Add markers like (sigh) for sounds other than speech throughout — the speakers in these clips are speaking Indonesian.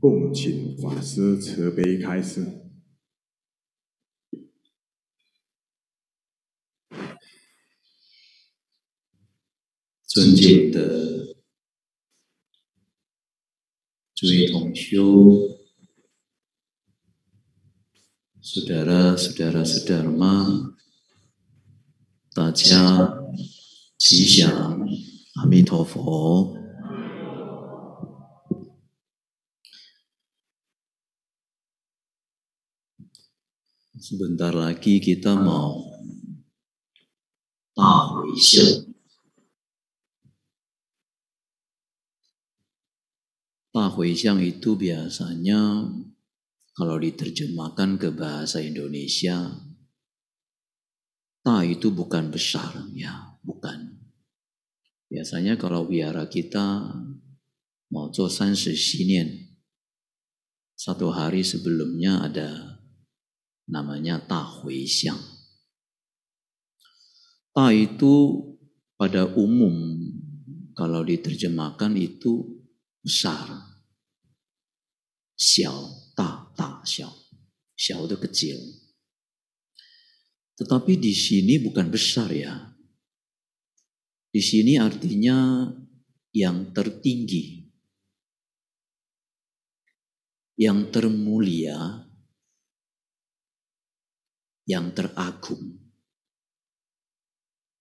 共请法师慈悲开示。尊敬的诸位同修、师大、师大、师大、师大、师大、大、家吉祥，阿弥陀佛。Sebentar lagi kita ah. mau tahu isu. Tahu Tahuisyang itu biasanya kalau diterjemahkan ke bahasa Indonesia, ta itu bukan besar, ya, bukan. Biasanya kalau biara kita mau mau 做三十西念, satu hari sebelumnya ada namanya ta hui xiang. Ta itu pada umum kalau diterjemahkan itu besar. Xiao, ta, ta, xiao. Xiao itu kecil. Tetapi di sini bukan besar ya. Di sini artinya yang tertinggi, yang termulia, yang teragung.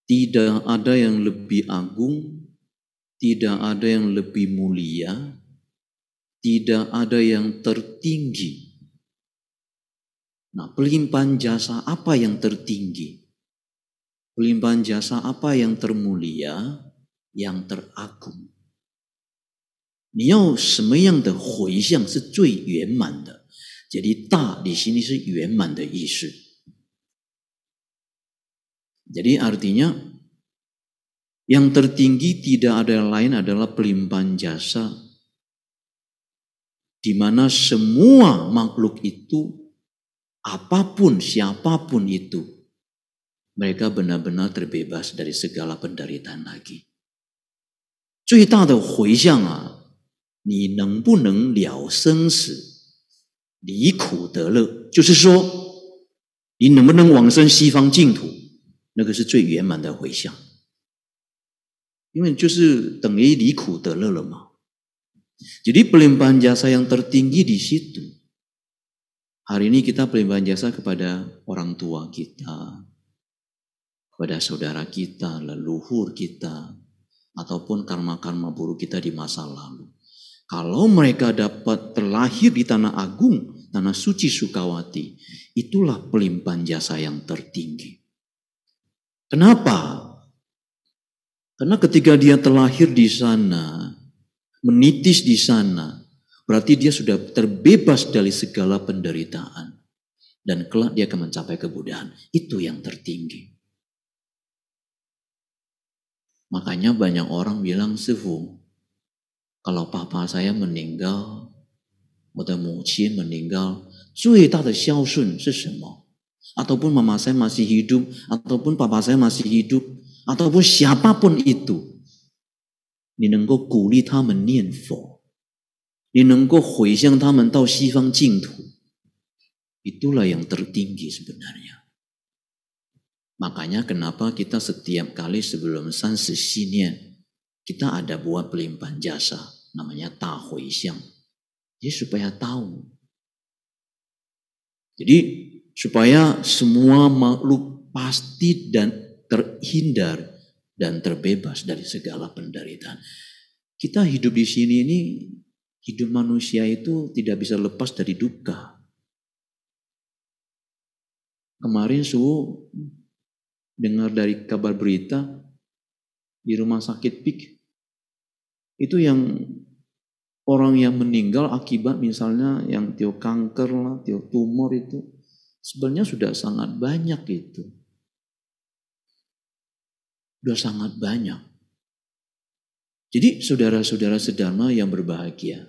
Tidak ada yang lebih agung, tidak ada yang lebih mulia, tidak ada yang tertinggi. Nah, pelimpahan jasa apa yang tertinggi? Pelimpahan jasa apa yang termulia, yang teragung? 你要什么样的回向是最圆满的？这里大理心里是圆满的意思。jadi artinya yang tertinggi tidak ada yang lain adalah pelimpahan jasa di mana semua makhluk itu apapun siapapun itu mereka benar-benar terbebas dari segala penderitaan lagi. 最大的回向啊，你能不能了生死，离苦得乐？就是说，你能不能往生西方净土？那个是最圆满的回向，因为就是等于离苦得乐了嘛。Jadi pelimpahan jasa yang tertinggi di situ. Hari ini kita pelimpahan jasa kepada orang tua kita, kepada saudara kita, leluhur kita, ataupun karma-karma buruk kita di masa lalu. Kalau mereka dapat terlahir di tanah agung, tanah suci Sukawati, itulah pelimpahan jasa yang tertinggi. Kenapa? Karena ketika dia terlahir di sana, menitis di sana, berarti dia sudah terbebas dari segala penderitaan. Dan kelak dia akan mencapai kebudahan. Itu yang tertinggi. Makanya banyak orang bilang, Sifu, kalau papa saya meninggal, mungkin meninggal, 最大的孝顺是什么？ataupun mama saya masih hidup, ataupun papa saya masih hidup, ataupun siapapun itu, itulah yang tertinggi sebenarnya. Makanya kenapa kita setiap kali sebelum san sesinian kita ada buat pelimpahan jasa namanya ta hui siang. Jadi supaya tahu. Jadi supaya semua makhluk pasti dan terhindar dan terbebas dari segala penderitaan. Kita hidup di sini ini hidup manusia itu tidak bisa lepas dari duka. Kemarin suhu dengar dari kabar berita di rumah sakit PIK itu yang orang yang meninggal akibat misalnya yang tio kanker lah, tio tumor itu sebenarnya sudah sangat banyak itu, Sudah sangat banyak. Jadi saudara-saudara sedama yang berbahagia.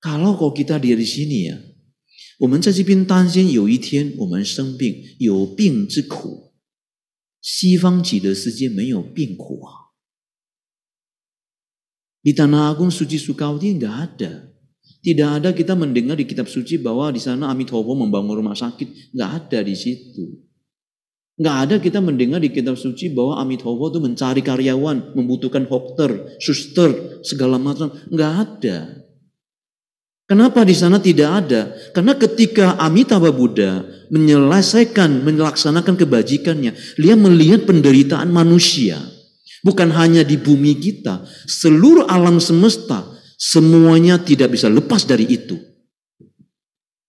Kalau kok kita di sini ya, 我们在这边担心有一天我们生病，有病之苦。西方极乐世界没有病苦啊。Di tanah agung suci sukawati nggak ada. Tidak ada kita mendengar di kitab suci bahwa di sana Amitabha membangun rumah sakit. Nggak ada di situ. Nggak ada kita mendengar di kitab suci bahwa Amitabha itu mencari karyawan, membutuhkan dokter, suster, segala macam. Nggak ada. Kenapa di sana tidak ada? Karena ketika Amitabha Buddha menyelesaikan, melaksanakan kebajikannya, dia melihat penderitaan manusia. Bukan hanya di bumi kita, seluruh alam semesta Semuanya tidak bisa lepas dari itu.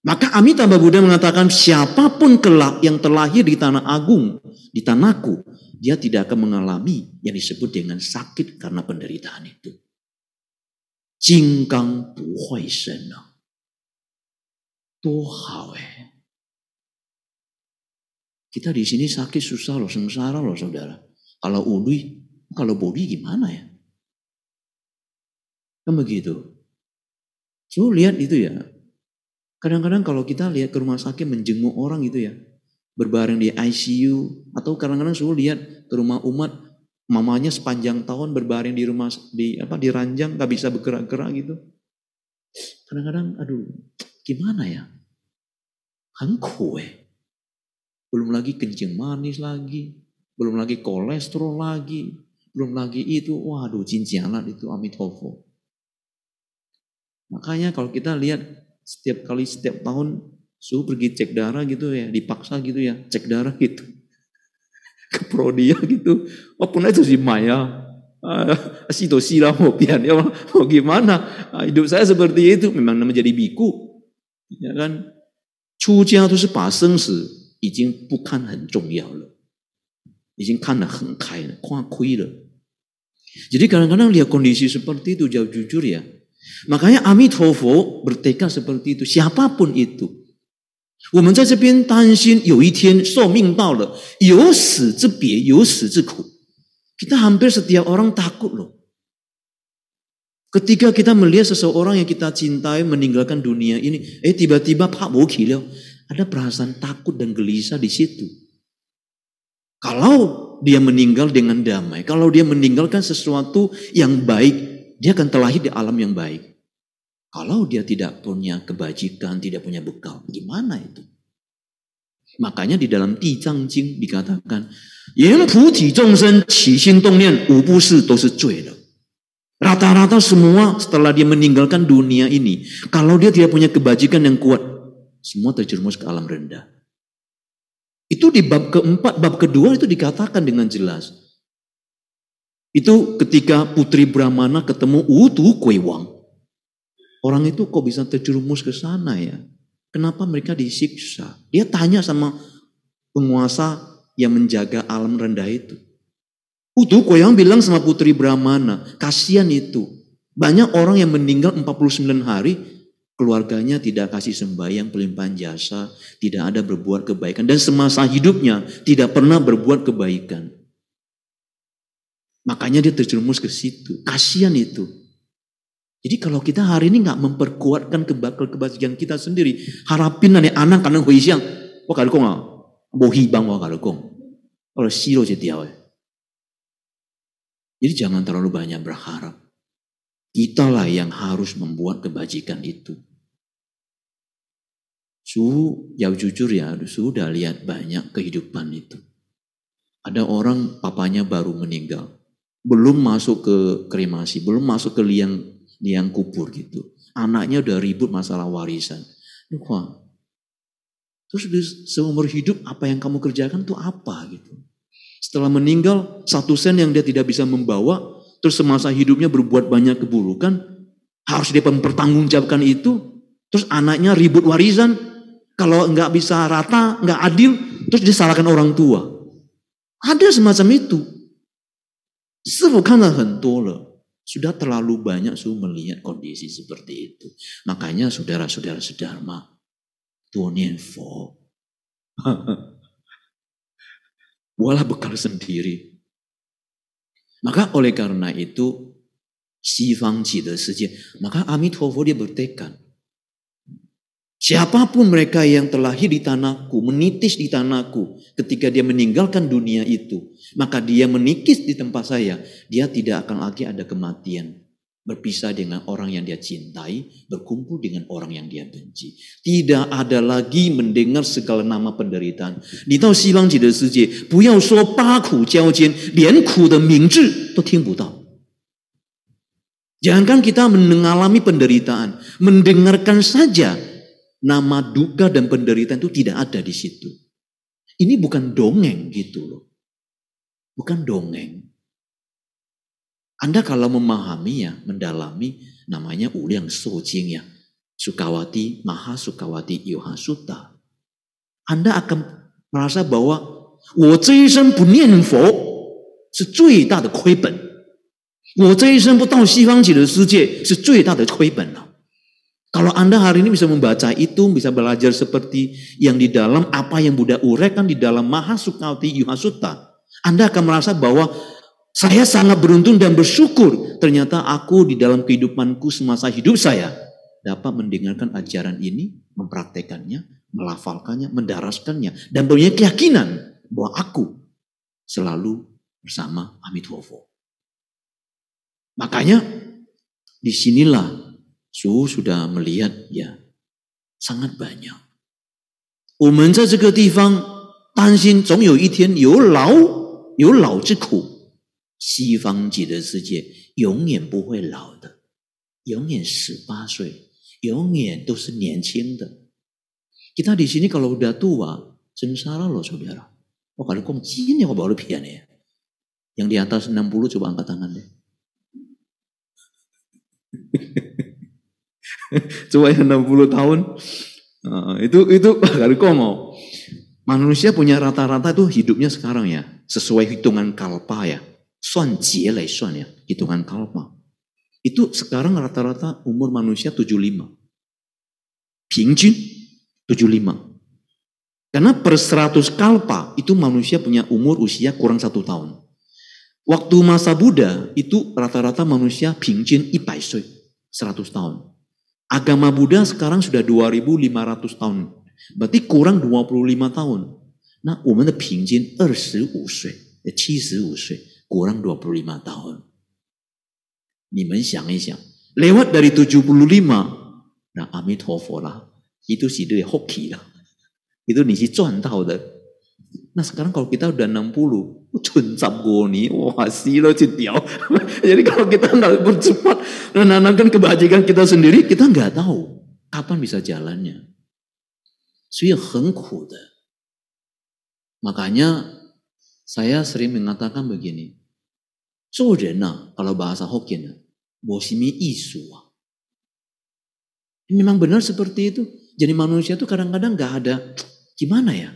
Maka Amitabha Buddha mengatakan siapapun kelak yang terlahir di tanah agung, di tanahku, dia tidak akan mengalami yang disebut dengan sakit karena penderitaan itu. Jingkang buhoi senang. Tuh Kita di sini sakit susah loh, sengsara loh saudara. Kalau udui, kalau bodi gimana ya? Kan begitu. Suhu lihat itu ya. Kadang-kadang kalau kita lihat ke rumah sakit menjenguk orang itu ya. Berbareng di ICU. Atau kadang-kadang suruh lihat ke rumah umat. Mamanya sepanjang tahun berbaring di rumah di apa di ranjang gak bisa bergerak-gerak gitu. Kadang-kadang aduh gimana ya? Hangku eh. Belum lagi kencing manis lagi. Belum lagi kolesterol lagi. Belum lagi itu. Waduh alat itu amitofo. Makanya kalau kita lihat setiap kali setiap tahun suhu pergi cek darah gitu ya, dipaksa gitu ya, cek darah gitu. (laughs) Ke Prodia gitu. Wapun itu si Maya. Asitosila ah, mau pian ya mau gimana? Ah, hidup saya seperti itu memang menjadi biku. Ya kan? Cuci itu sepasang sih. Kan jadi kadang kadang-kadang lihat kondisi seperti itu jauh jujur ya, makanya Amitofo bertekad seperti itu. Siapapun itu. Kita hampir setiap orang takut loh. Ketika kita melihat seseorang yang kita cintai meninggalkan dunia ini, eh tiba-tiba Pak Boki ada perasaan takut dan gelisah di situ. Kalau dia meninggal dengan damai, kalau dia meninggalkan sesuatu yang baik, dia akan terlahir di alam yang baik. Kalau dia tidak punya kebajikan, tidak punya bekal, gimana itu? Makanya di dalam Ti Chang Jing dikatakan, Yang puji qi xin dong nian, Rata-rata semua setelah dia meninggalkan dunia ini, kalau dia tidak punya kebajikan yang kuat, semua terjerumus ke alam rendah. Itu di bab keempat, bab kedua itu dikatakan dengan jelas. Itu ketika Putri Brahmana ketemu Utu Kuiwang. Orang itu kok bisa terjerumus ke sana ya? Kenapa mereka disiksa? Dia tanya sama penguasa yang menjaga alam rendah itu. Utu Kuiwang bilang sama Putri Brahmana, kasihan itu. Banyak orang yang meninggal 49 hari, keluarganya tidak kasih sembahyang pelimpahan jasa, tidak ada berbuat kebaikan dan semasa hidupnya tidak pernah berbuat kebaikan. Makanya dia terjerumus ke situ. Kasihan itu. Jadi kalau kita hari ini nggak memperkuatkan kebakal kebajikan kita sendiri, harapin nanti anak karena hui siang, wah kalau kong ah, bohi bang wah kalau kong, kalau siro awal. Jadi jangan terlalu banyak berharap. Kitalah yang harus membuat kebajikan itu. Su, ya jujur ya, sudah lihat banyak kehidupan itu. Ada orang papanya baru meninggal belum masuk ke kremasi, belum masuk ke liang liang kubur gitu. Anaknya udah ribut masalah warisan. Wah. Terus seumur hidup apa yang kamu kerjakan tuh apa gitu. Setelah meninggal satu sen yang dia tidak bisa membawa, terus semasa hidupnya berbuat banyak keburukan, harus dia mempertanggungjawabkan itu. Terus anaknya ribut warisan, kalau nggak bisa rata, nggak adil, terus disalahkan orang tua. Ada semacam itu. 师傅看了很多了，sudah kan terlalu banyak su melihat kondisi seperti itu. Makanya saudara-saudara sedarma, tuonian fo. Walah (laughs) bekal sendiri. Maka oleh karena itu, Xi Fang dia bertekad Siapapun mereka yang terlahir di tanahku, menitis di tanahku, ketika dia meninggalkan dunia itu, maka dia menikis di tempat saya, dia tidak akan lagi ada kematian. Berpisah dengan orang yang dia cintai, berkumpul dengan orang yang dia benci. Tidak ada lagi mendengar segala nama penderitaan. Di tahu paku Jangankan kita mengalami penderitaan, mendengarkan saja Nama duka dan penderitaan itu tidak ada di situ. Ini bukan dongeng gitu loh. Bukan dongeng. Anda kalau memahami ya, mendalami namanya uliang sojing ya. Sukawati Maha Sukawati Yohasuta. Anda akan merasa bahwa 我这一生不念佛是最大的亏本，我这一生不到西方极乐世界是最大的亏本了。kalau Anda hari ini bisa membaca itu, bisa belajar seperti yang di dalam apa yang Buddha uraikan di dalam Mahasukalti Yuhasutta, Anda akan merasa bahwa saya sangat beruntung dan bersyukur ternyata aku di dalam kehidupanku semasa hidup saya dapat mendengarkan ajaran ini, mempraktekannya, melafalkannya, mendaraskannya, dan punya keyakinan bahwa aku selalu bersama Amitwofo. Makanya disinilah sudah melihat ya sangat Kita di sini kalau udah tua, sengsara loh saudara. Oh kalau kong jin ya baru pian ya. Yang di atas 60 coba angkat tangan deh. (laughs) (laughs) Coba yang 60 tahun. Nah, itu itu dari (laughs) Kongo. Manusia punya rata-rata tuh hidupnya sekarang ya. Sesuai hitungan kalpa ya. Suan jie eh, lai suan ya. Hitungan kalpa. Itu sekarang rata-rata umur manusia 75. Pingjun 75. Karena per 100 kalpa itu manusia punya umur usia kurang satu tahun. Waktu masa Buddha itu rata-rata manusia pingjun ipaisui 100 tahun. Agama Buddha sekarang sudah 2500 tahun. Berarti kurang 25 tahun. Nah, umumnya pingjin 25 tahun, 75 tahun kurang 25 tahun. Nimen siang Lewat dari 75, nah amitofo lah. Itu si hoki lah. Itu ni si 赚到的 Nah sekarang kalau kita udah 60, cuncap goni, wah silo cintiau. Ya (laughs) Jadi kalau kita nggak bercepat menanamkan kebajikan kita sendiri, kita nggak tahu kapan bisa jalannya. Makanya saya sering mengatakan begini, kalau bahasa Hokkien, bosimi isu. Memang benar seperti itu. Jadi manusia itu kadang-kadang nggak ada gimana ya,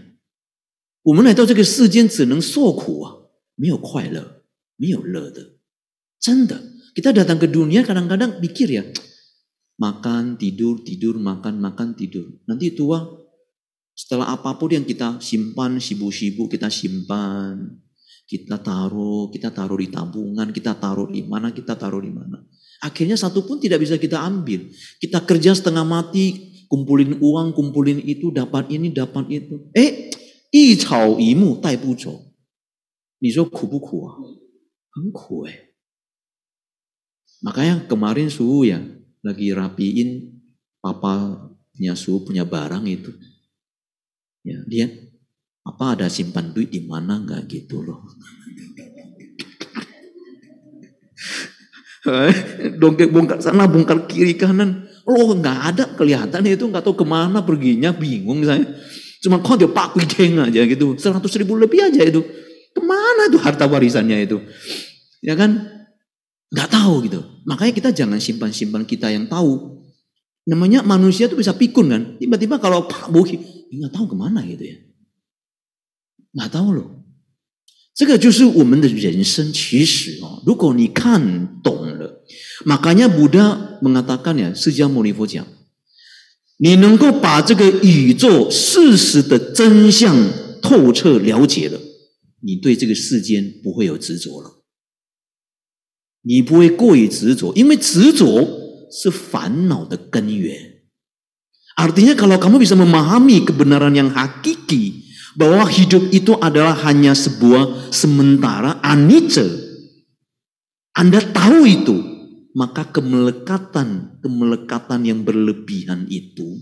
我们来到这个世间，只能受苦啊，没有快乐，没有乐的。真的 kita datang ke dunia kadang-kadang pikir ya makan tidur tidur makan makan tidur nanti tua setelah apapun yang kita simpan sibuk-sibuk kita simpan kita taruh kita taruh di tabungan kita taruh di mana kita taruh di mana akhirnya satu pun tidak bisa kita ambil kita kerja setengah mati kumpulin uang kumpulin itu dapat ini dapat itu eh 一草一木带不走。你说苦不苦啊？很苦 eh. kemarin Suhu ya lagi rapiin papanya Suhu punya barang itu. Ya, dia apa ada simpan duit di mana nggak gitu loh. (laughs) Eh, dongkek bongkar sana, bongkar kiri kanan. lo nggak ada kelihatan itu nggak tahu kemana perginya, bingung saya. Cuma kau dia pak kuiteng aja gitu. Seratus ribu lebih aja itu. Kemana tuh harta warisannya itu? Ya kan? Gak tahu gitu. Makanya kita jangan simpan-simpan kita yang tahu. Namanya manusia tuh bisa pikun kan. Tiba-tiba kalau Pak Boki, nggak tahu kemana gitu ya. Nggak tahu loh. 这个就是我们的人生，其实哦，如果你看懂了，makanya ya. kan Buddha mengatakan ya, Sejak 你能够把这个宇宙事实的真相透彻了解了，你对这个世间不会有执着了，你不会过于执着，因为执着是烦恼的根源。啊，丁家高佬，k a m u bisa memahami kebenaran yang hakiki bahwa hidup itu adalah hanya sebuah sementara aniche. Anda tahu itu。maka kemelekatan, kemelekatan yang berlebihan itu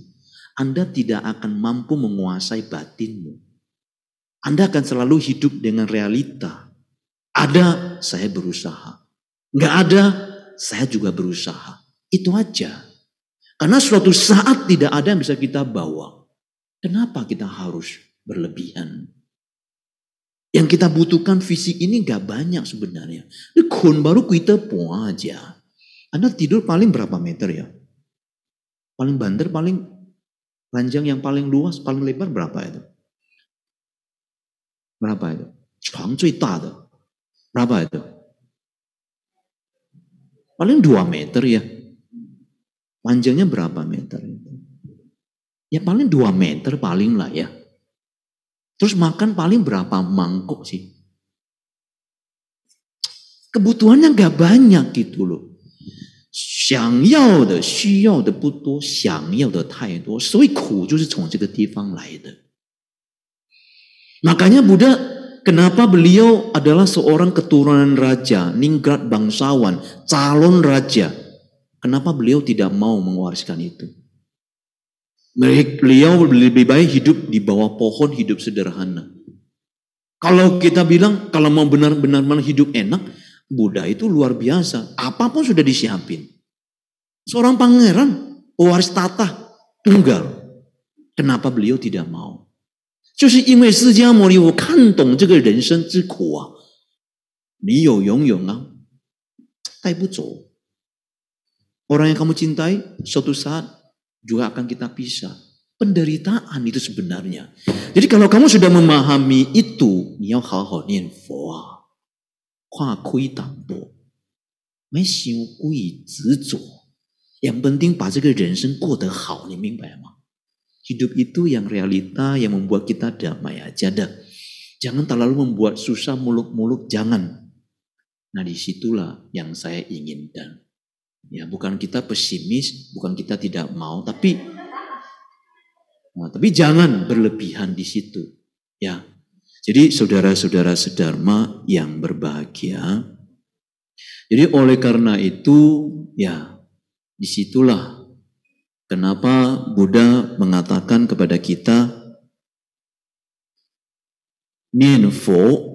Anda tidak akan mampu menguasai batinmu. Anda akan selalu hidup dengan realita. Ada, saya berusaha. Nggak ada, saya juga berusaha. Itu aja. Karena suatu saat tidak ada yang bisa kita bawa. Kenapa kita harus berlebihan? Yang kita butuhkan fisik ini gak banyak sebenarnya. kon baru kita puas aja. Anda tidur paling berapa meter ya? Paling banter, paling ranjang yang paling luas, paling lebar berapa itu? Berapa itu? Chuang Berapa itu? Paling dua meter ya. Panjangnya berapa meter? Ya paling dua meter paling lah ya. Terus makan paling berapa mangkok sih? Kebutuhannya nggak banyak gitu loh. 想要的、需要的不多，想要的太多，所以苦就是从这个地方来的。Makanya Buddha kenapa beliau adalah seorang keturunan raja, ningrat bangsawan, calon raja. Kenapa beliau tidak mau mewariskan itu? Beliau lebih baik hidup di bawah pohon, hidup sederhana. Kalau kita bilang kalau mau benar-benar hidup enak, Buddha itu luar biasa. Apapun sudah disiapin. Seorang pangeran, oh, waris tata, tunggal. Kenapa beliau tidak mau? Orang yang kamu cintai suatu saat juga akan kita pisah. Penderitaan itu sebenarnya. Jadi kalau kamu sudah memahami itu, kamu 你要好好念佛啊，跨亏挡波，没想贵执着。yang penting 把这个人生过得好，你明白吗？Hidup itu yang realita yang membuat kita damai aja dah. Jangan terlalu membuat susah muluk-muluk, jangan. Nah disitulah yang saya inginkan. Ya bukan kita pesimis, bukan kita tidak mau, tapi nah, tapi jangan berlebihan di situ. Ya, jadi saudara-saudara sedarma yang berbahagia. Jadi oleh karena itu ya Disitulah kenapa Buddha mengatakan kepada kita, Nianfo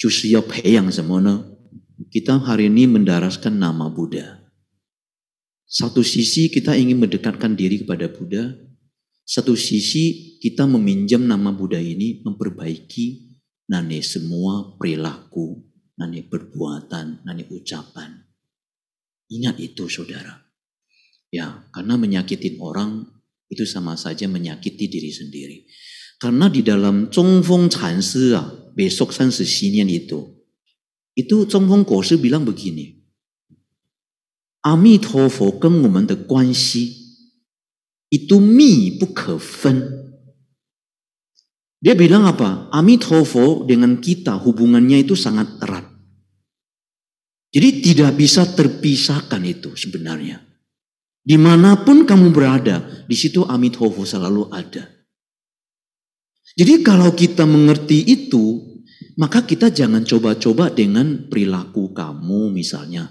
Cusiyop yang semuanya. Kita hari ini mendaraskan nama Buddha. Satu sisi kita ingin mendekatkan diri kepada Buddha, satu sisi kita meminjam nama Buddha ini memperbaiki nani semua perilaku, nani perbuatan, nani ucapan. Ingat itu saudara. Ya, karena menyakitin orang itu sama saja menyakiti diri sendiri. Karena di dalam Zhongfeng Chan ah, besok Sanshi nian itu, itu Zhongfeng Guo Shi bilang begini, Ami itu mi Dia bilang apa? Amitofo dengan kita hubungannya itu sangat erat. Jadi tidak bisa terpisahkan itu sebenarnya. Dimanapun kamu berada, di situ Amit selalu ada. Jadi kalau kita mengerti itu, maka kita jangan coba-coba dengan perilaku kamu misalnya.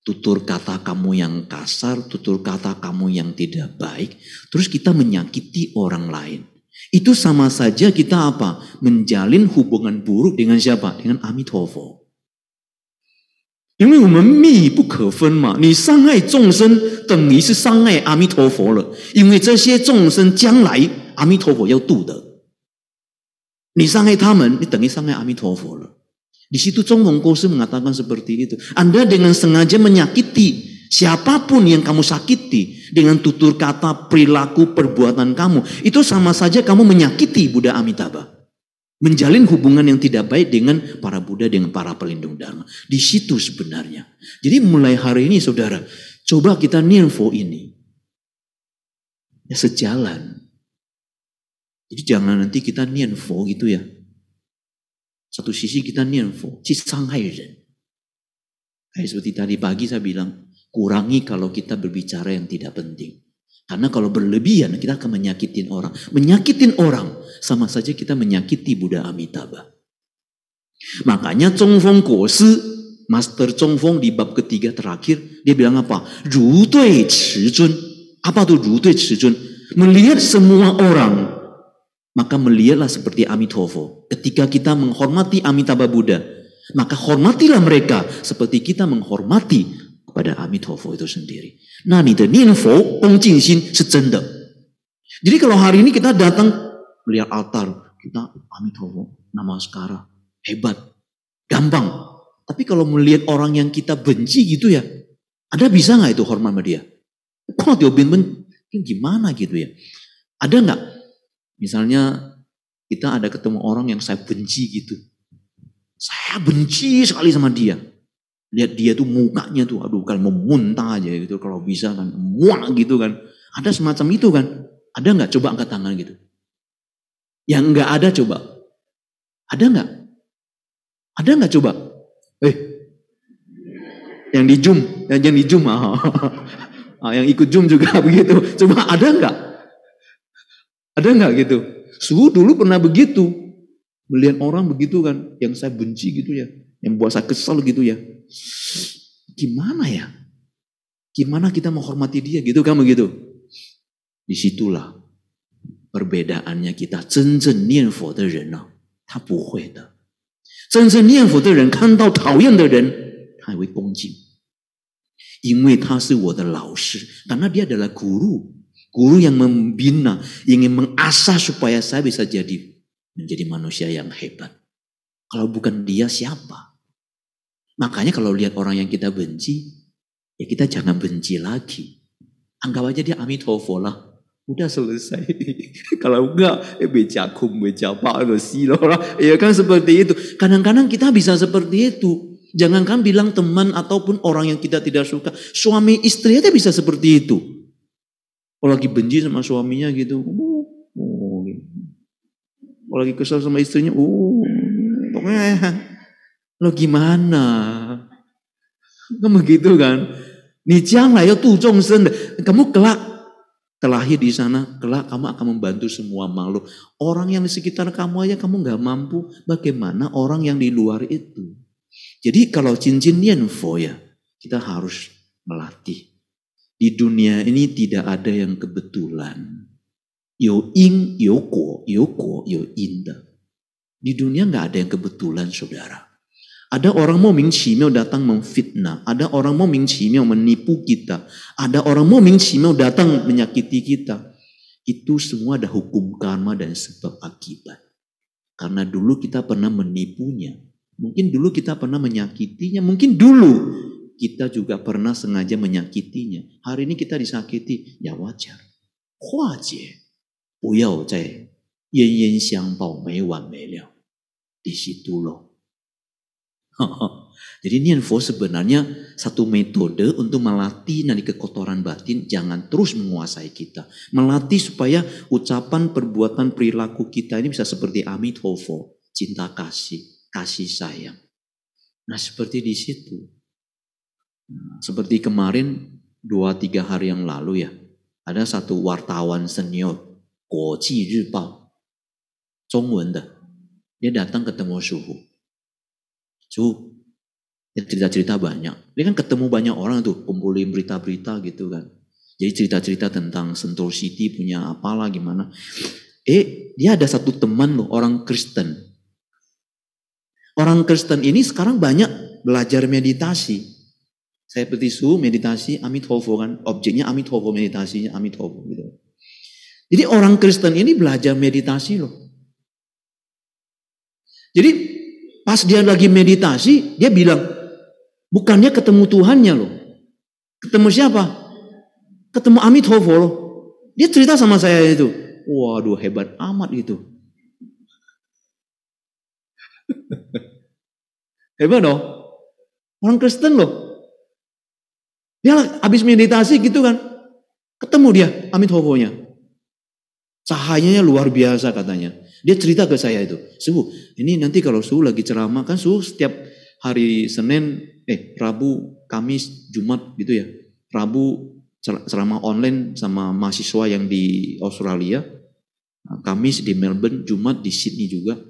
Tutur kata kamu yang kasar, tutur kata kamu yang tidak baik. Terus kita menyakiti orang lain. Itu sama saja kita apa? Menjalin hubungan buruk dengan siapa? Dengan Amit Hovo. 因为我们密不可分嘛。你伤害众生，等于是伤害阿弥陀佛了，因为这些众生将来阿弥陀佛要度的，你伤害他们，你等于伤害阿弥陀佛了。Di situ Chong Hong Kose mengatakan seperti itu. Anda dengan sengaja menyakiti siapapun yang kamu sakiti dengan tutur kata, perilaku, perbuatan kamu. Itu sama saja kamu menyakiti Buddha Amitabha menjalin hubungan yang tidak baik dengan para Buddha, dengan para pelindung Dharma. Di situ sebenarnya. Jadi mulai hari ini saudara, coba kita nirvo ini. Ya sejalan. Jadi jangan nanti kita nianfo gitu ya. Satu sisi kita nianfo, cisanghai ren. Kayak seperti tadi pagi saya bilang, kurangi kalau kita berbicara yang tidak penting. Karena kalau berlebihan kita akan menyakitin orang. Menyakitin orang sama saja kita menyakiti Buddha Amitabha. Makanya Zhongfeng Kose, Master Zhongfeng di bab ketiga terakhir, dia bilang apa? Chi Jun. Apa tuh Chi Jun? Melihat semua orang. Maka melihatlah seperti Amitofo. Ketika kita menghormati Amitabha Buddha, maka hormatilah mereka seperti kita menghormati kepada Amitofo itu sendiri. Nah, ni de nian fo, jin xin, Jadi kalau hari ini kita datang melihat altar, kita ya nama sekarang hebat, gampang. Tapi kalau melihat orang yang kita benci gitu ya, ada bisa nggak itu hormat sama dia? Kok diobin ben, gimana gitu ya? Ada nggak? Misalnya kita ada ketemu orang yang saya benci gitu. Saya benci sekali sama dia. Lihat dia tuh mukanya tuh, aduh kan memuntah aja gitu. Kalau bisa kan, muak gitu kan. Ada semacam itu kan. Ada nggak? Coba angkat tangan gitu. Yang nggak ada coba. Ada nggak? Ada nggak coba? Eh, yang di Zoom, yang, yang di Zoom, oh. oh, (laughs) yang ikut Zoom juga (laughs) begitu. Coba ada nggak? Ada nggak gitu? Suhu dulu pernah begitu. Melihat orang begitu kan, yang saya benci gitu ya. Yang buat saya kesel gitu ya. Gimana ya? Gimana kita menghormati dia gitu kan begitu? Disitulah perbedaannya karena dia adalah guru, guru yang membina, ingin mengasah supaya saya bisa jadi menjadi manusia yang hebat. Kalau bukan dia siapa? Makanya kalau lihat orang yang kita benci, ya kita jangan benci lagi. Anggap aja dia amitofo lah udah selesai. (laughs) Kalau enggak, eh becakum, silo lah Ya kan seperti itu. Kadang-kadang kita bisa seperti itu. Jangankan bilang teman ataupun orang yang kita tidak suka. Suami istri aja bisa seperti itu. Kalau lagi benci sama suaminya gitu. Oh, oh, oh. Kalau lagi kesal sama istrinya. Oh, oh, oh. Lo gimana? Kamu begitu kan? Ya, kamu kelak Kelahi di sana, kelak kamu akan membantu semua makhluk. Orang yang di sekitar kamu aja kamu nggak mampu, bagaimana orang yang di luar itu? Jadi kalau cincin nianfo ya, kita harus melatih. Di dunia ini tidak ada yang kebetulan. Yo ing, yo ko, yo ko, yo inda. Di dunia nggak ada yang kebetulan saudara. Ada orang mau mingqimio datang memfitnah. Ada orang mau mingqimio menipu kita. Ada orang mau mingqimio datang menyakiti kita. Itu semua ada hukum karma dan sebab akibat. Karena dulu kita pernah menipunya. Mungkin dulu kita pernah menyakitinya. Mungkin dulu kita juga pernah sengaja menyakitinya. Hari ini kita disakiti, ya wajar. Wajar. 不要再冤冤相报没完没了。Di situ loh (laughs) Jadi ini Nianfo sebenarnya satu metode untuk melatih nanti kekotoran batin jangan terus menguasai kita. Melatih supaya ucapan, perbuatan, perilaku kita ini bisa seperti Amit Amitofo, cinta kasih, kasih sayang. Nah seperti di situ. Seperti kemarin dua tiga hari yang lalu ya, ada satu wartawan senior, Guoji Ribao, Zhongwen dia datang ketemu suhu. Su, ya cerita-cerita banyak. Dia kan ketemu banyak orang tuh, kumpulin berita-berita gitu kan. Jadi cerita-cerita tentang Sentul City punya apalah gimana. Eh, dia ada satu teman loh, orang Kristen. Orang Kristen ini sekarang banyak belajar meditasi. Saya seperti su meditasi amit hovo kan, objeknya amit hovo meditasinya amit hovo gitu. Jadi orang Kristen ini belajar meditasi loh. Jadi Pas dia lagi meditasi, dia bilang, bukannya ketemu Tuhannya loh. Ketemu siapa? Ketemu Amit Hovo loh. Dia cerita sama saya itu. Waduh hebat amat itu. (laughs) hebat dong. Orang Kristen loh. Dia habis meditasi gitu kan. Ketemu dia Amit Hovonya. Cahayanya luar biasa katanya. Dia cerita ke saya itu, suhu. ini nanti kalau suhu lagi ceramah kan suhu setiap hari Senin, eh Rabu, Kamis, Jumat gitu ya. Rabu ceramah online sama mahasiswa yang di Australia, nah, Kamis di Melbourne, Jumat di Sydney juga.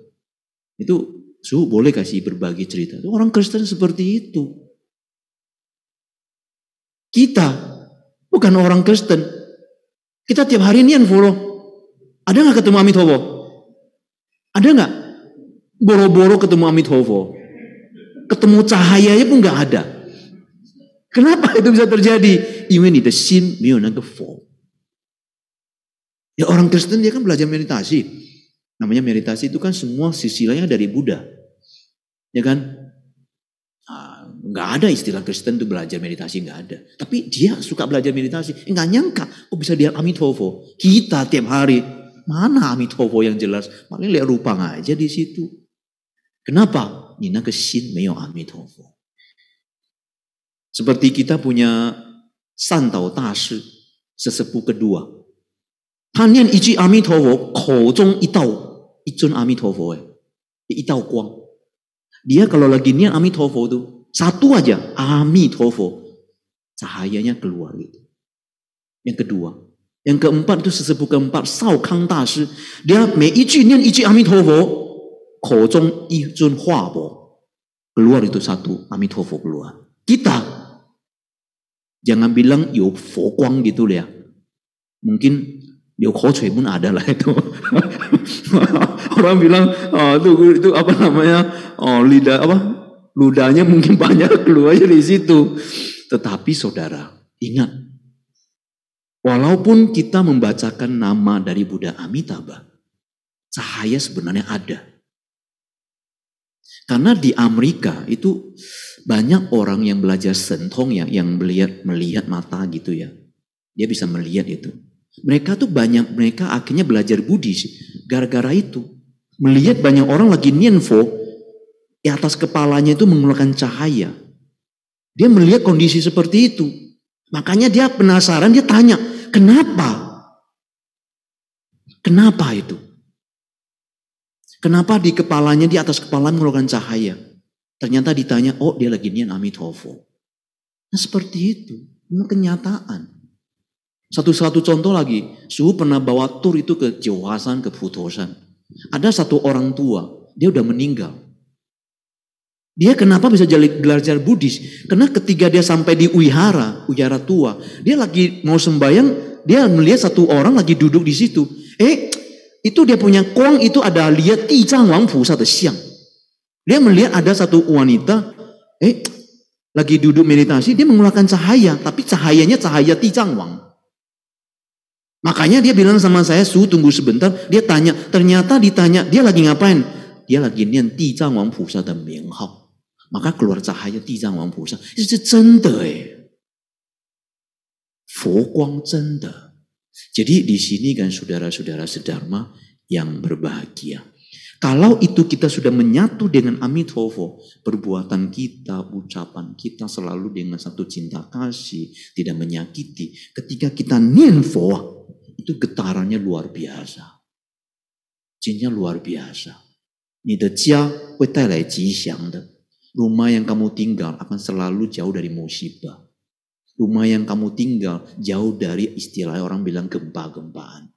Itu suhu boleh kasih berbagi cerita. Orang Kristen seperti itu. Kita bukan orang Kristen. Kita tiap hari ini yang follow. Ada nggak ketemu Amit Hobo? Ada nggak? Boro-boro ketemu Amit Hovo. Ketemu cahayanya pun nggak ada. Kenapa itu bisa terjadi? Even the sin fall. Ya orang Kristen dia kan belajar meditasi. Namanya meditasi itu kan semua sisilahnya dari Buddha. Ya kan? Ah, nggak ada istilah Kristen tuh belajar meditasi nggak ada. Tapi dia suka belajar meditasi. Nggak nyangka kok bisa dia amit Hovo. Kita tiap hari Mana Amitabha yang jelas? Paling lihat rupa aja di situ. Kenapa? Nina kesin meyo Amitabha. Seperti kita punya Santau Tashi, sesepuh kedua. Tanian iji Amitovo, kou zong itau, ijun ya. ya, Itau kuang. Dia kalau lagi nian Amitovo tuh, satu aja, Amitabha, Cahayanya keluar gitu. Yang kedua, yang keempat itu sesepuh keempat, Sao Kang Da Shi. Dia 每一句念一句阿弥陀佛，口中一尊化佛 keluar itu satu Amitofo keluar. Kita jangan bilang yo fo gitu ya. Mungkin yo ko pun ada lah itu. (laughs) Orang bilang oh, itu itu apa namanya oh, lidah apa ludahnya mungkin (laughs) banyak keluar dari situ. Tetapi saudara ingat Walaupun kita membacakan nama dari Buddha Amitabha, cahaya sebenarnya ada. Karena di Amerika itu banyak orang yang belajar sentong ya, yang melihat melihat mata gitu ya. Dia bisa melihat itu. Mereka tuh banyak mereka akhirnya belajar Buddhis gara-gara itu. Melihat banyak orang lagi nienfo, di atas kepalanya itu mengeluarkan cahaya. Dia melihat kondisi seperti itu. Makanya dia penasaran, dia tanya, kenapa? Kenapa itu? Kenapa di kepalanya, di atas kepala mengeluarkan cahaya? Ternyata ditanya, oh dia lagi nian Amitofo. Nah seperti itu, ini kenyataan. Satu-satu contoh lagi, Suhu pernah bawa tur itu ke Johasan, ke putusan. Ada satu orang tua, dia udah meninggal. Dia kenapa bisa jadi belajar Buddhis? Karena ketika dia sampai di Uihara, Uihara tua, dia lagi mau sembahyang, dia melihat satu orang lagi duduk di situ. Eh, itu dia punya kong, itu ada lihat Tijang Wang fu satu siang. Dia melihat ada satu wanita, eh, lagi duduk meditasi, dia mengeluarkan cahaya, tapi cahayanya cahaya Tijang Wang. Makanya dia bilang sama saya, Su tunggu sebentar. Dia tanya, ternyata ditanya, dia lagi ngapain? Dia lagi nian Tijang Wang Pusa de Ming maka keluar cahaya 地藏王菩萨，这是真的诶，佛光真的。Jadi di sini kan saudara-saudara sedharma yang berbahagia. Kalau itu kita sudah menyatu dengan Amitofo, perbuatan kita, ucapan kita selalu dengan satu cinta kasih, tidak menyakiti. Ketika kita ninfo, itu getarannya luar biasa. Jinnya luar biasa. 你的家会带来吉祥的。Rumah yang kamu tinggal akan selalu jauh dari musibah. Rumah yang kamu tinggal jauh dari istilah orang bilang gempa-gempaan.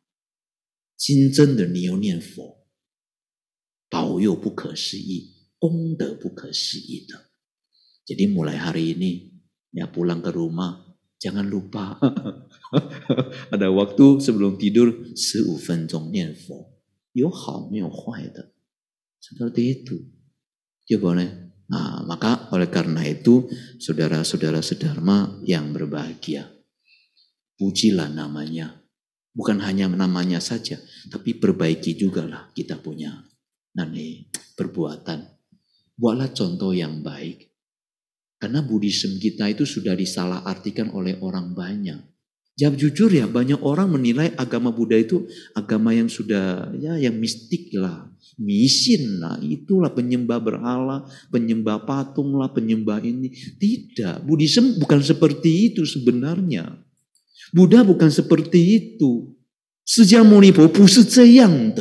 Jadi mulai hari ini ya pulang ke rumah jangan lupa (laughs) ada waktu sebelum tidur Seperti itu. Ya boleh, Nah, maka oleh karena itu saudara-saudara sedharma yang berbahagia. Pujilah namanya. Bukan hanya namanya saja, tapi perbaiki juga lah kita punya nani perbuatan. Buatlah contoh yang baik. Karena Buddhism kita itu sudah disalahartikan oleh orang banyak. Jawab jujur ya, banyak orang menilai agama Buddha itu agama yang sudah ya yang mistik lah, misin lah, itulah penyembah berhala, penyembah patung lah, penyembah ini. Tidak, Buddhism bukan seperti itu sebenarnya. Buddha bukan seperti itu. Sejak Muni puseceyang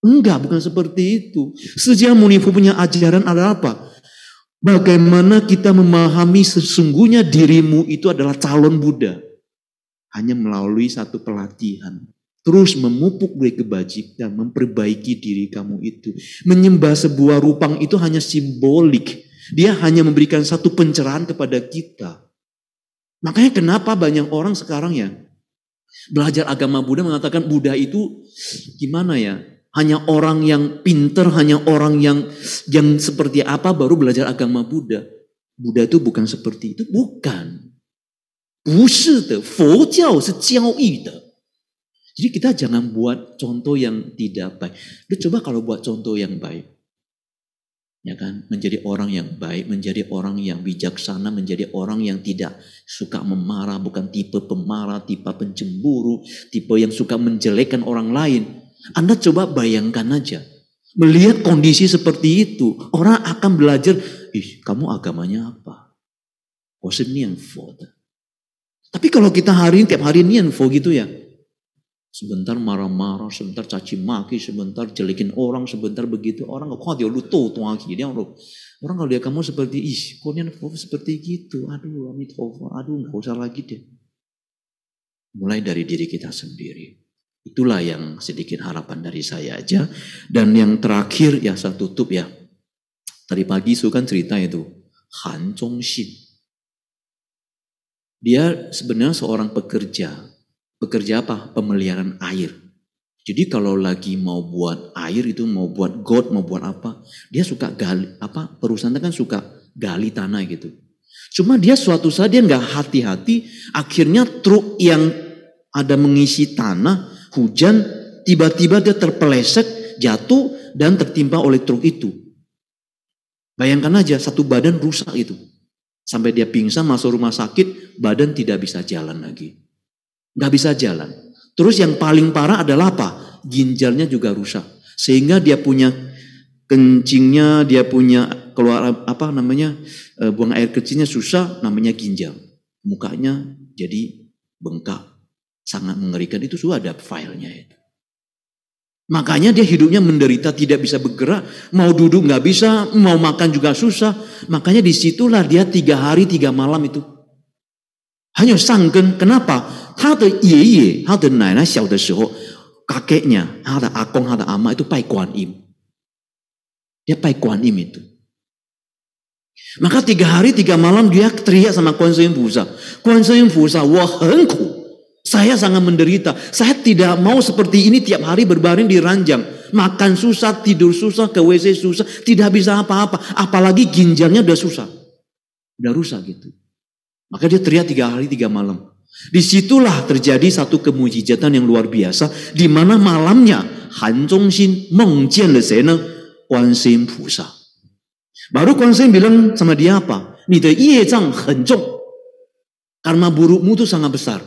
Enggak, bukan seperti itu. Sejak Muni punya ajaran adalah apa? Bagaimana kita memahami sesungguhnya dirimu itu adalah calon Buddha hanya melalui satu pelatihan. Terus memupuk dari kebajikan, memperbaiki diri kamu itu. Menyembah sebuah rupang itu hanya simbolik. Dia hanya memberikan satu pencerahan kepada kita. Makanya kenapa banyak orang sekarang ya belajar agama Buddha mengatakan Buddha itu gimana ya? Hanya orang yang pinter, hanya orang yang yang seperti apa baru belajar agama Buddha. Buddha itu bukan seperti itu, bukan. 不是的，佛教是交易的。Jadi kita jangan buat contoh yang tidak baik. Lu coba kalau buat contoh yang baik. Ya kan? Menjadi orang yang baik, menjadi orang yang bijaksana, menjadi orang yang tidak suka memarah, bukan tipe pemarah, tipe pencemburu, tipe yang suka menjelekkan orang lain. Anda coba bayangkan aja. Melihat kondisi seperti itu, orang akan belajar, ih kamu agamanya apa? Wasn't me and father. Tapi kalau kita hari ini, tiap hari info gitu ya. Sebentar marah-marah, sebentar caci maki, sebentar jelekin orang, sebentar begitu. Orang kok dia lu tuh tuang dia orang. Orang kalau dia kamu seperti ih, kok seperti gitu. Aduh, amit aduh, nggak usah lagi deh. Mulai dari diri kita sendiri. Itulah yang sedikit harapan dari saya aja. Dan yang terakhir ya saya tutup ya. Tadi pagi itu kan cerita itu. Han Zhong Xin dia sebenarnya seorang pekerja. Pekerja apa? Pemeliharaan air. Jadi kalau lagi mau buat air itu mau buat got mau buat apa, dia suka gali apa perusahaan kan suka gali tanah gitu. Cuma dia suatu saat dia nggak hati-hati, akhirnya truk yang ada mengisi tanah hujan tiba-tiba dia terpeleset jatuh dan tertimpa oleh truk itu. Bayangkan aja satu badan rusak itu. Sampai dia pingsan masuk rumah sakit, badan tidak bisa jalan lagi. Gak bisa jalan. Terus yang paling parah adalah apa? Ginjalnya juga rusak. Sehingga dia punya kencingnya, dia punya keluar apa namanya e, buang air kecilnya susah, namanya ginjal. Mukanya jadi bengkak. Sangat mengerikan itu sudah ada filenya itu. Makanya dia hidupnya menderita, tidak bisa bergerak, mau duduk nggak bisa, mau makan juga susah. Makanya disitulah dia tiga hari tiga malam itu. Hanya sangken, kenapa? Hade iye iye, tata nana xiao de shihou, kakeknya, hade akong, hade ama itu Pai Kuan Im. Dia Pai Kuan Im itu. Maka tiga hari tiga malam dia teriak sama Kuan Yin Fusa. Kuan Yin Fusa, wah hengku. Saya sangat menderita. Saya tidak mau seperti ini tiap hari berbaring di ranjang. Makan susah, tidur susah, ke WC susah, tidak bisa apa-apa. Apalagi ginjalnya udah susah. Udah rusak gitu. Maka dia teriak tiga hari tiga malam. Disitulah terjadi satu kemujijatan yang luar biasa. Di mana malamnya Han Xin mengjian le sena Guan Xin Pusa. Baru Kuan Xin bilang sama dia apa? Ni de ye zang hen zhong. Karma burukmu itu sangat besar.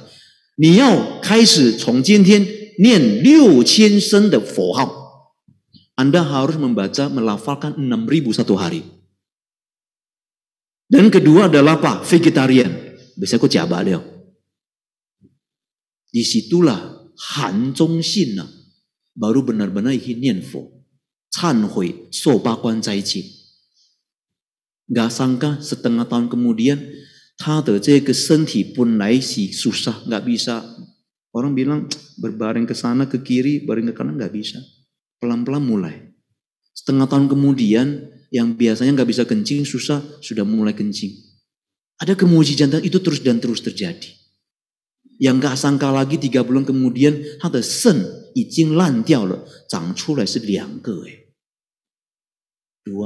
你要开始从今天念六千声的佛号。Anda harus membaca melafalkan 6000 satu hari. Dan kedua adalah apa? Vegetarian. Bisa aku coba deh. Disitulah Han Zhong Xin baru benar-benar ingin Fo. 忏悔受八关斋戒。Gak sangka setengah tahun kemudian 他的这个身体 pun susah, nggak bisa. Orang bilang berbaring ke sana ke kiri, baring ke kanan nggak bisa. Pelan-pelan mulai. Setengah tahun kemudian yang biasanya nggak bisa kencing susah sudah mulai kencing. Ada kemujizan itu terus dan terus terjadi. Yang nggak sangka lagi tiga bulan kemudian, ada sen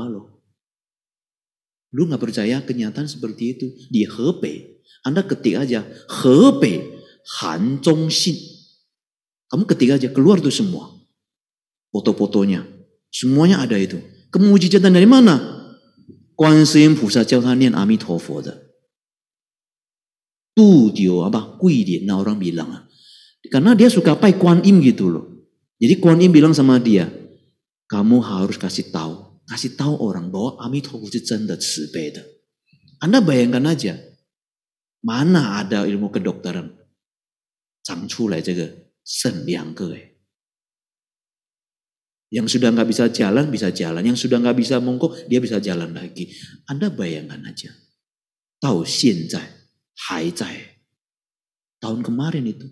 loh. Lu nggak percaya kenyataan seperti itu di Hebei. Anda ketik aja Hebei Han Zhongxin. Kamu ketik aja keluar tuh semua foto-fotonya. Semuanya ada itu. Kemujizatan dari mana? Kuan Yin Pusa 教他念阿弥陀佛的。tu dia apa kui dia nah orang bilang ah. karena dia suka pai Kuan Im gitu loh jadi Kuan Im bilang sama dia kamu harus kasih tahu ngasih tahu orang bahwa Amitabha itu benar-benar beda. Anda bayangkan aja, mana ada ilmu kedokteran? yang culai Yang sudah nggak bisa jalan, bisa jalan. Yang sudah nggak bisa mongkok, dia bisa jalan lagi. Anda bayangkan aja. Tahu sekarang hai Tahun kemarin itu.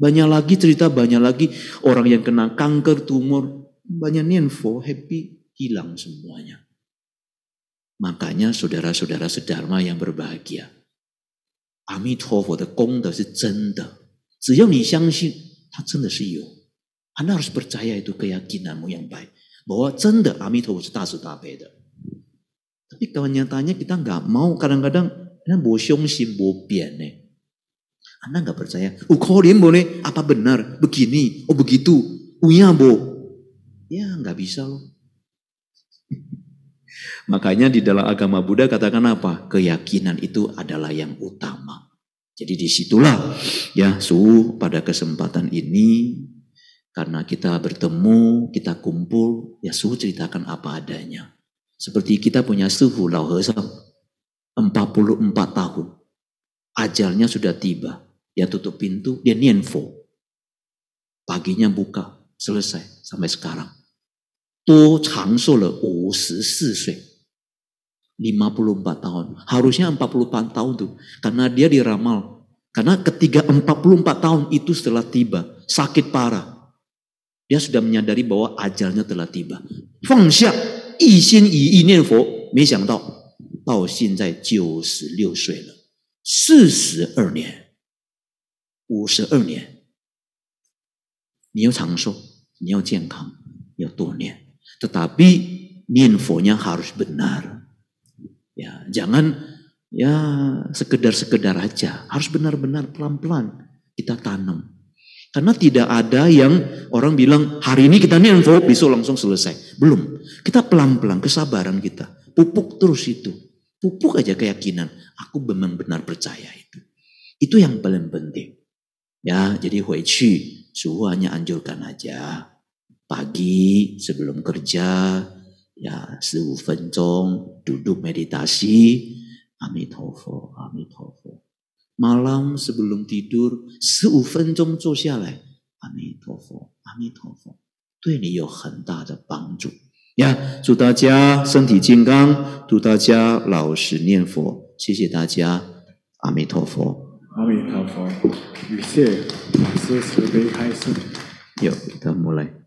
Banyak lagi cerita, banyak lagi orang yang kena kanker, tumor, banyak info, happy, hilang semuanya. Makanya saudara-saudara sedharma yang berbahagia. Amit Hofo de kong de si zenda. Ziyou ni xiangxin, ta zenda si you. Anda harus percaya itu keyakinanmu yang baik. Bahwa zenda Amit Hofo ta si ta de. Tapi nyatanya kita nggak mau kadang-kadang Anda bo xiongxin bo bian ne. Anda nggak percaya. Ukorin bo ne, apa benar? Begini, oh begitu. Uya bo, Ya nggak bisa loh. Makanya di dalam agama Buddha katakan apa? Keyakinan itu adalah yang utama. Jadi disitulah ya suhu pada kesempatan ini karena kita bertemu, kita kumpul, ya suhu ceritakan apa adanya. Seperti kita punya Suhu Lao He 44 tahun. Ajalnya sudah tiba. Dia tutup pintu, dia nienfo. Paginya buka, selesai sampai sekarang. Tuh Changsu le 54岁 ,54 tahun. Harusnya 40 tahun tuh. Karena dia diramal. Karena ketiga 44 tahun itu setelah tiba. Sakit parah. Dia sudah menyadari bahwa ajalnya telah tiba. Fang xia, yi xin yi yi nian fo. 没想到，到现在九十六岁了，四十二年，五十二年。你又常说。niat infonya harus benar. Ya, jangan ya sekedar-sekedar aja, harus benar-benar pelan-pelan kita tanam. Karena tidak ada yang orang bilang hari ini kita niat besok langsung selesai. Belum. Kita pelan-pelan kesabaran kita. Pupuk terus itu. Pupuk aja keyakinan. Aku benar-benar percaya itu. Itu yang paling penting. Ya, jadi Hui Qi, hanya anjurkan aja. 早起，前工作，十五分钟，坐下来，阿弥陀佛，阿弥陀佛。晚上，前工作，十五分钟，坐下来，阿弥陀佛，阿弥陀佛。对你有很大的帮助。祝大家身体健康，祝大家老实念佛。谢谢大家，阿弥陀佛，阿弥陀佛，感谢法师慈悲开示，有请大木来。